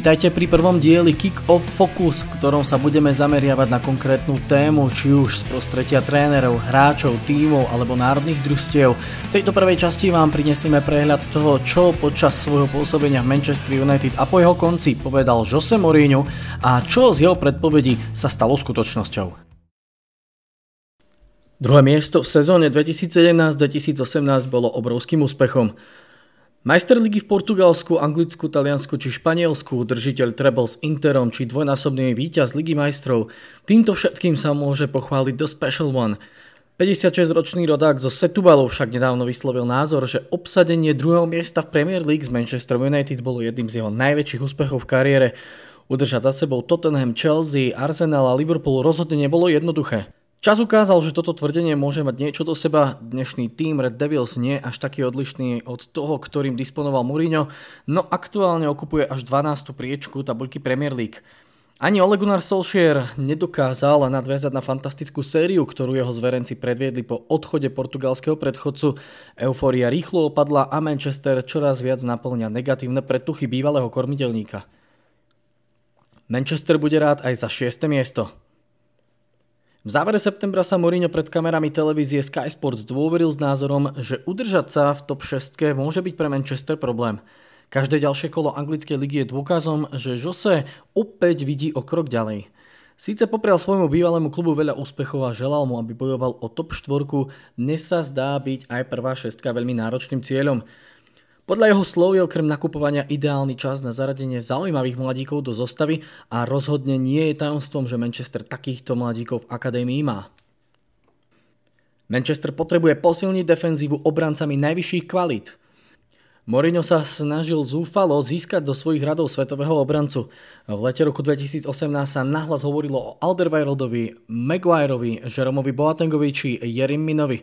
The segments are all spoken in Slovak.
Vítajte pri prvom dieli kick of Focus, v ktorom sa budeme zameriavať na konkrétnu tému, či už z prostredia trénerov, hráčov, tímov alebo národných družstiev. V tejto prvej časti vám prinesieme prehľad toho, čo počas svojho pôsobenia v Manchester United a po jeho konci povedal Jose Mourinho a čo z jeho predpovedí sa stalo skutočnosťou. Druhé miesto v sezóne 2017-2018 bolo obrovským úspechom. Majster ligy v Portugalsku, Anglicku, Taliansku či Španielsku, držiteľ treble s Interom či dvojnásobný víťaz ligy majstrov, týmto všetkým sa môže pochváliť The Special One. 56-ročný rodák zo Setubalu však nedávno vyslovil názor, že obsadenie druhého miesta v Premier League z Manchester United bolo jedným z jeho najväčších úspechov v kariére. Udržať za sebou Tottenham, Chelsea, Arsenal a Liverpool rozhodne nebolo jednoduché. Čas ukázal, že toto tvrdenie môže mať niečo do seba. Dnešný tým Red Devils nie až taký odlišný od toho, ktorým disponoval Mourinho, no aktuálne okupuje až 12. priečku tabuľky Premier League. Ani Ole Gunnar Solskjaer nedokázal nadviazať na fantastickú sériu, ktorú jeho zverenci predviedli po odchode portugalského predchodcu. Eufória rýchlo opadla a Manchester čoraz viac naplňa negatívne pretuchy bývalého kormidelníka. Manchester bude rád aj za 6. miesto. V závere septembra sa Mourinho pred kamerami televízie Sky Sports dôveril s názorom, že udržať sa v top 6 môže byť pre Manchester problém. Každé ďalšie kolo anglickej ligy je dôkazom, že Jose opäť vidí o krok ďalej. Síce poprial svojmu bývalému klubu veľa úspechov a želal mu, aby bojoval o top 4, dnes sa zdá byť aj prvá šestka veľmi náročným cieľom. Podľa jeho slov je okrem nakupovania ideálny čas na zaradenie zaujímavých mladíkov do zostavy a rozhodne nie je tajomstvom, že Manchester takýchto mladíkov v akadémii má. Manchester potrebuje posilniť defenzívu obrancami najvyšších kvalít. Mourinho sa snažil zúfalo získať do svojich radov svetového obrancu. V lete roku 2018 sa nahlas hovorilo o Alderweireldovi, Maguireovi, Jeromovi Boatengovi či Jerim Minovi.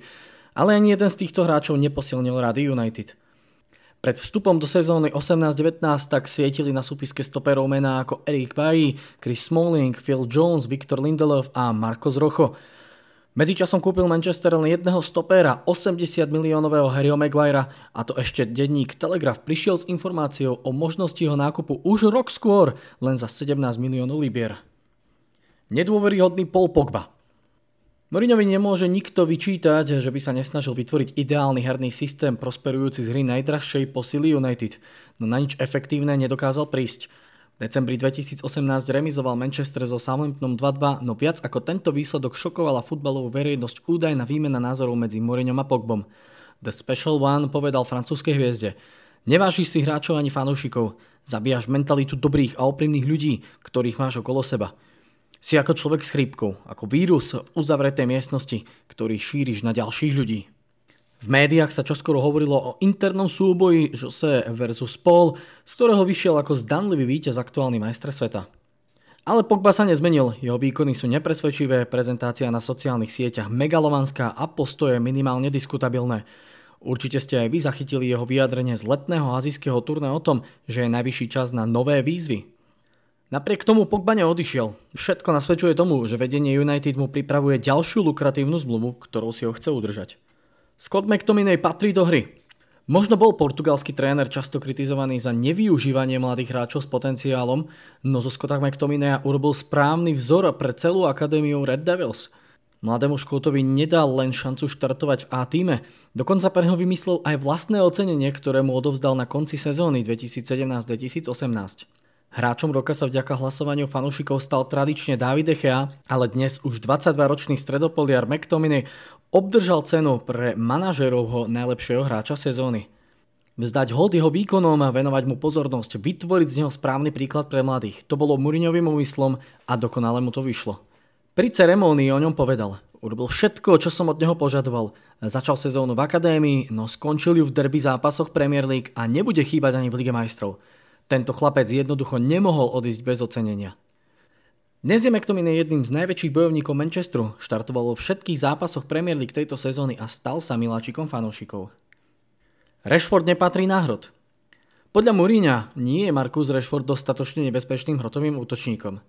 Ale ani jeden z týchto hráčov neposilnil rady United. Pred vstupom do sezóny 18-19 tak svietili na súpiske stoperov mená ako Eric Bailly, Chris Smalling, Phil Jones, Victor Lindelof a Marcos Rocho. Medzičasom kúpil Manchester len jedného stopéra, 80 miliónového Harryho Maguirea a to ešte denník Telegraph prišiel s informáciou o možnosti ho nákupu už rok skôr, len za 17 miliónov libier. Nedôveryhodný Paul Pogba Morinovi nemôže nikto vyčítať, že by sa nesnažil vytvoriť ideálny herný systém prosperujúci z hry najdrahšej posily United, no na nič efektívne nedokázal prísť. V decembri 2018 remizoval Manchester so Southamptonom 2-2, no viac ako tento výsledok šokovala futbalovú verejnosť údajná výmena názorov medzi Morinom a Pogbom. The Special One povedal francúzskej hviezde. Nevážiš si hráčov ani fanúšikov, zabíjaš mentalitu dobrých a oprímnych ľudí, ktorých máš okolo seba. Si ako človek s chrípkou, ako vírus v uzavretej miestnosti, ktorý šíriš na ďalších ľudí. V médiách sa čoskoro hovorilo o internom súboji Jose versus Paul, z ktorého vyšiel ako zdanlivý víťaz aktuálny majster sveta. Ale Pogba sa nezmenil, jeho výkony sú nepresvedčivé, prezentácia na sociálnych sieťach megalomanská a postoje minimálne diskutabilné. Určite ste aj vy zachytili jeho vyjadrenie z letného azijského turné o tom, že je najvyšší čas na nové výzvy, Napriek tomu Pogba neodišiel. Všetko nasvedčuje tomu, že vedenie United mu pripravuje ďalšiu lukratívnu zmluvu, ktorou si ho chce udržať. Scott McTominay patrí do hry. Možno bol portugalský tréner často kritizovaný za nevyužívanie mladých hráčov s potenciálom, no zo Scotta McTominaya urobil správny vzor pre celú akadémiu Red Devils – Mladému Škótovi nedal len šancu štartovať v A-týme, dokonca pre vymyslel aj vlastné ocenenie, ktoré mu odovzdal na konci sezóny 2017-2018. Hráčom roka sa vďaka hlasovaniu fanúšikov stal tradične David Echea, ale dnes už 22-ročný stredopoliar McTominay obdržal cenu pre manažerovho najlepšieho hráča sezóny. Vzdať hold jeho výkonom a venovať mu pozornosť, vytvoriť z neho správny príklad pre mladých. To bolo Muriňovým úmyslom a dokonale mu to vyšlo. Pri ceremonii o ňom povedal, urobil všetko, čo som od neho požadoval. Začal sezónu v akadémii, no skončil ju v derby zápasoch Premier League a nebude chýbať ani v Lige majstrov. Tento chlapec jednoducho nemohol odísť bez ocenenia. Dnes je McTominay jedným z najväčších bojovníkov Manchesteru, štartoval vo všetkých zápasoch Premier League tejto sezóny a stal sa miláčikom fanúšikov. Rashford nepatrí na Podľa Mourinha nie je Marcus Rashford dostatočne nebezpečným hrotovým útočníkom.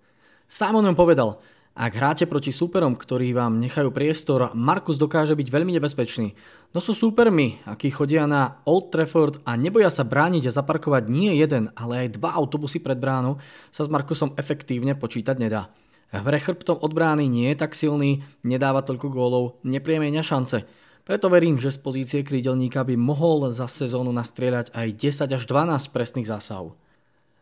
Sám o ňom povedal – ak hráte proti súperom, ktorí vám nechajú priestor, Markus dokáže byť veľmi nebezpečný. No sú súpermi, akí chodia na Old Trafford a neboja sa brániť a zaparkovať nie jeden, ale aj dva autobusy pred bránu, sa s Markusom efektívne počítať nedá. V hre chrbtom od brány nie je tak silný, nedáva toľko gólov, nepriemenia šance. Preto verím, že z pozície krídelníka by mohol za sezónu nastrieľať aj 10 až 12 presných zásahov.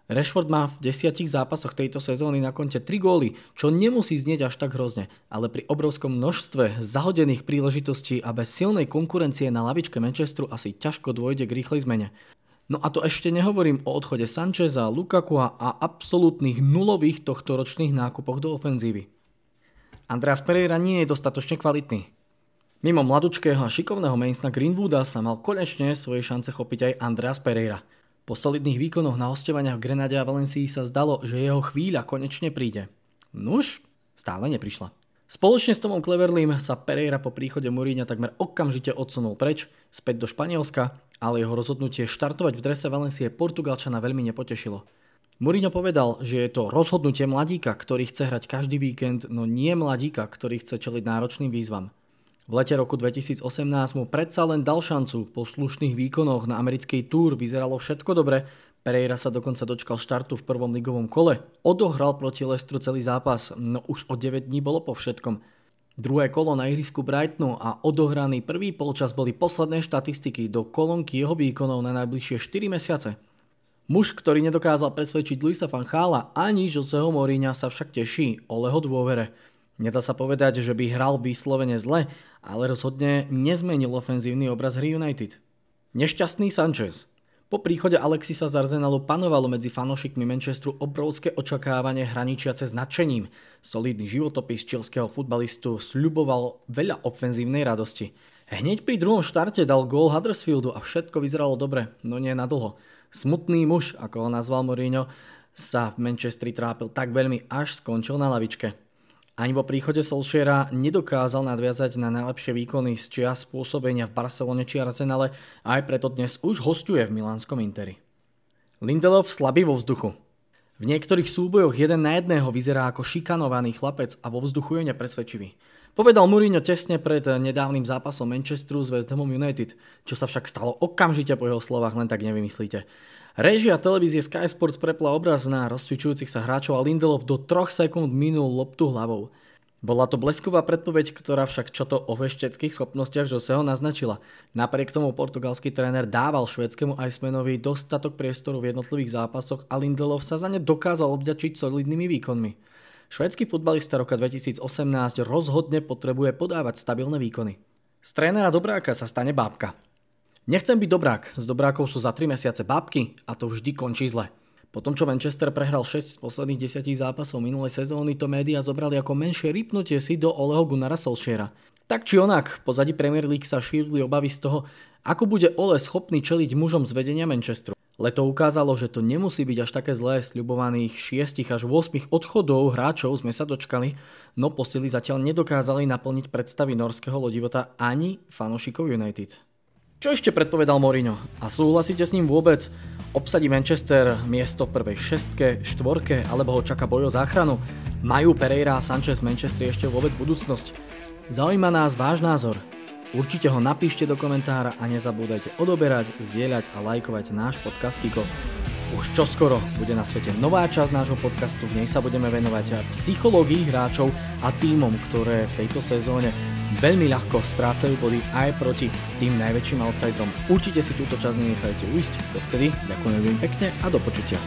Rashford má v desiatich zápasoch tejto sezóny na konte 3 góly, čo nemusí znieť až tak hrozne, ale pri obrovskom množstve zahodených príležitostí a bez silnej konkurencie na lavičke Manchesteru asi ťažko dôjde k rýchlej zmene. No a to ešte nehovorím o odchode Sancheza, Lukaku a absolútnych nulových ročných nákupoch do ofenzívy. Andreas Pereira nie je dostatočne kvalitný. Mimo mladučkého a šikovného mainstna Greenwooda sa mal konečne svoje šance chopiť aj Andreas Pereira – po solidných výkonoch na hostovaniach v Grenade a Valencii sa zdalo, že jeho chvíľa konečne príde. Nuž, stále neprišla. Spoločne s Tomom Cleverlim sa Pereira po príchode Mourinha takmer okamžite odsunul preč, späť do Španielska, ale jeho rozhodnutie štartovať v drese Valencie Portugalčana veľmi nepotešilo. Mourinho povedal, že je to rozhodnutie mladíka, ktorý chce hrať každý víkend, no nie mladíka, ktorý chce čeliť náročným výzvam. V lete roku 2018 mu predsa len dal šancu. Po slušných výkonoch na americkej túr vyzeralo všetko dobre. Pereira sa dokonca dočkal štartu v prvom ligovom kole. Odohral proti Lestru celý zápas, no už o 9 dní bolo po všetkom. Druhé kolo na ihrisku Brightonu a odohraný prvý polčas boli posledné štatistiky do kolonky jeho výkonov na najbližšie 4 mesiace. Muž, ktorý nedokázal presvedčiť Luisa Fanchāla ani Joseho Mourinha sa však teší o leho dôvere. Nedá sa povedať, že by hral vyslovene zle, ale rozhodne nezmenil ofenzívny obraz hry United. Nešťastný Sanchez. Po príchode Alexisa z Arsenalu panovalo medzi fanošikmi Manchesteru obrovské očakávanie hraničiace s nadšením. Solidný životopis čilského futbalistu sľuboval veľa ofenzívnej radosti. Hneď pri druhom štarte dal gól Huddersfieldu a všetko vyzeralo dobre, no nie na dlho. Smutný muž, ako ho nazval Mourinho, sa v Manchestri trápil tak veľmi, až skončil na lavičke. Ani po príchode solšera nedokázal nadviazať na najlepšie výkony z čia spôsobenia v Barcelone či Arsenale a aj preto dnes už hostuje v milánskom Interi. Lindelov slabý vo vzduchu. V niektorých súbojoch jeden na jedného vyzerá ako šikanovaný chlapec a vo vzduchu je nepresvedčivý. Povedal Mourinho tesne pred nedávnym zápasom Manchesteru s West Hamom United, čo sa však stalo okamžite po jeho slovách, len tak nevymyslíte. Režia televízie Sky Sports prepla obraz na rozsvičujúcich sa hráčov a Lindelov do 3 sekúnd minul loptu hlavou. Bola to blesková predpoveď, ktorá však čo to o vešteckých schopnostiach Joseho naznačila. Napriek tomu portugalský tréner dával švedskému Icemanovi dostatok priestoru v jednotlivých zápasoch a Lindelov sa za ne dokázal obďačiť solidnými výkonmi. Švedský futbalista roka 2018 rozhodne potrebuje podávať stabilné výkony. Z trénera Dobráka sa stane bábka. Nechcem byť Dobrák, s Dobrákov sú za 3 mesiace bábky a to vždy končí zle. Po tom, čo Manchester prehral 6 z posledných 10 zápasov minulej sezóny, to médiá zobrali ako menšie rypnutie si do Oleho Gunnara Solskjaera. Tak či onak, v pozadí Premier League sa šírili obavy z toho, ako bude Ole schopný čeliť mužom z vedenia Manchesteru. Leto ukázalo, že to nemusí byť až také zlé, sľubovaných 6 až 8 odchodov hráčov sme sa dočkali, no posily zatiaľ nedokázali naplniť predstavy norského lodivota ani fanúšikov United. Čo ešte predpovedal Mourinho? A súhlasíte s ním vôbec? Obsadí Manchester miesto v prvej šestke, štvorke alebo ho čaká boj o záchranu? Majú Pereira a Sanchez Manchester ešte vôbec budúcnosť? Zaujíma nás váš názor. Určite ho napíšte do komentára a nezabúdajte odoberať, zdieľať a lajkovať náš podcast Kikov. Už čoskoro bude na svete nová časť nášho podcastu, v nej sa budeme venovať psychológii hráčov a týmom, ktoré v tejto sezóne veľmi ľahko strácajú body aj proti tým najväčším outsiderom. Určite si túto časť nenechajte ujsť. Dovtedy ďakujem veľmi pekne a do počutia.